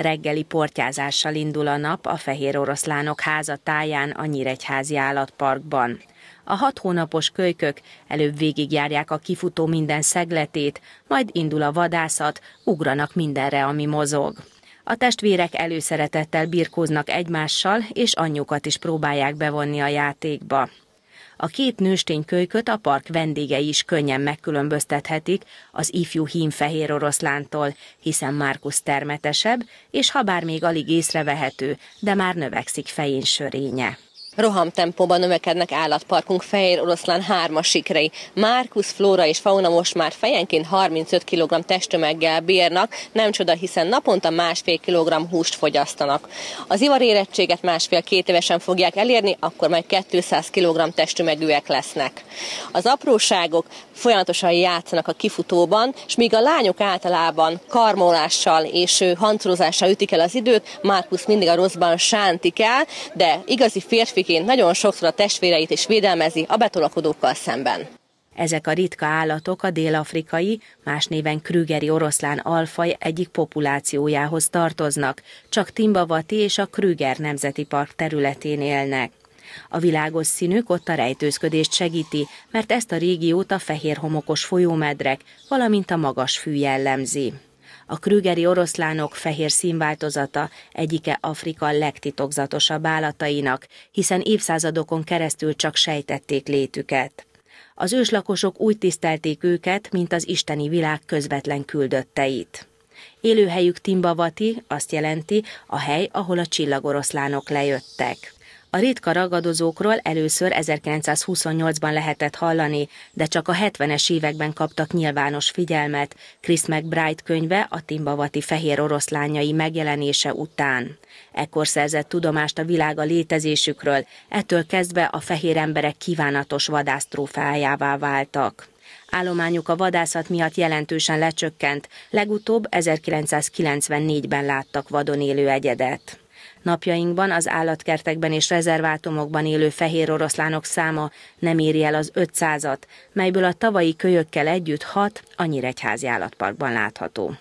Reggeli portyázással indul a nap a Fehér Oroszlánok háza táján a Nyíregyházi Állatparkban. A hat hónapos kölykök előbb végigjárják a kifutó minden szegletét, majd indul a vadászat, ugranak mindenre, ami mozog. A testvérek előszeretettel birkóznak egymással, és anyjukat is próbálják bevonni a játékba. A két nőstény kölyköt a park vendégei is könnyen megkülönböztethetik az ifjú hímfehér oroszlántól, hiszen Márkusz termetesebb, és habár még alig észrevehető, de már növekszik fején sörénye. Rohamtempóban növekednek állatparkunk fehér oroszlán hármas sikrei. Márkusz, flóra és fauna most már fejenként 35 kg testtömeggel bírnak, nem csoda, hiszen naponta másfél kilogramm húst fogyasztanak. Az érettséget másfél-két évesen fogják elérni, akkor majd 200 kg testtömegűek lesznek. Az apróságok folyamatosan játszanak a kifutóban, és míg a lányok általában karmolással és hantrozással ütik el az időt, Márkusz mindig a rosszban sántik el, de igazi férfi Püspökiként nagyon sokszor a testvéreit is védelmezi a betolakodókkal szemben. Ezek a ritka állatok a dél-afrikai, más néven krügeri oroszlán alfaj egyik populációjához tartoznak, csak Timbavati és a Krüger Nemzeti Park területén élnek. A világos színük ott a rejtőzködést segíti, mert ezt a régiót a fehér homokos folyómedrek, valamint a magas fű jellemzi. A krügeri oroszlánok fehér színváltozata egyike Afrika legtitokzatosabb állatainak, hiszen évszázadokon keresztül csak sejtették létüket. Az őslakosok úgy tisztelték őket, mint az isteni világ közvetlen küldötteit. Élőhelyük Timbavati azt jelenti a hely, ahol a csillagoroszlánok lejöttek. A ritka ragadozókról először 1928-ban lehetett hallani, de csak a 70-es években kaptak nyilvános figyelmet, Chris McBride könyve a Timbavati fehér oroszlányai megjelenése után. Ekkor szerzett tudomást a világa létezésükről, ettől kezdve a fehér emberek kívánatos vadásztrófájává váltak. Állományuk a vadászat miatt jelentősen lecsökkent, legutóbb 1994-ben láttak vadon élő egyedet. Napjainkban az állatkertekben és rezervátumokban élő fehér oroszlánok száma nem éri el az 500-at, melyből a tavalyi kölyökkel együtt 6 annyira egyházi állatparkban látható.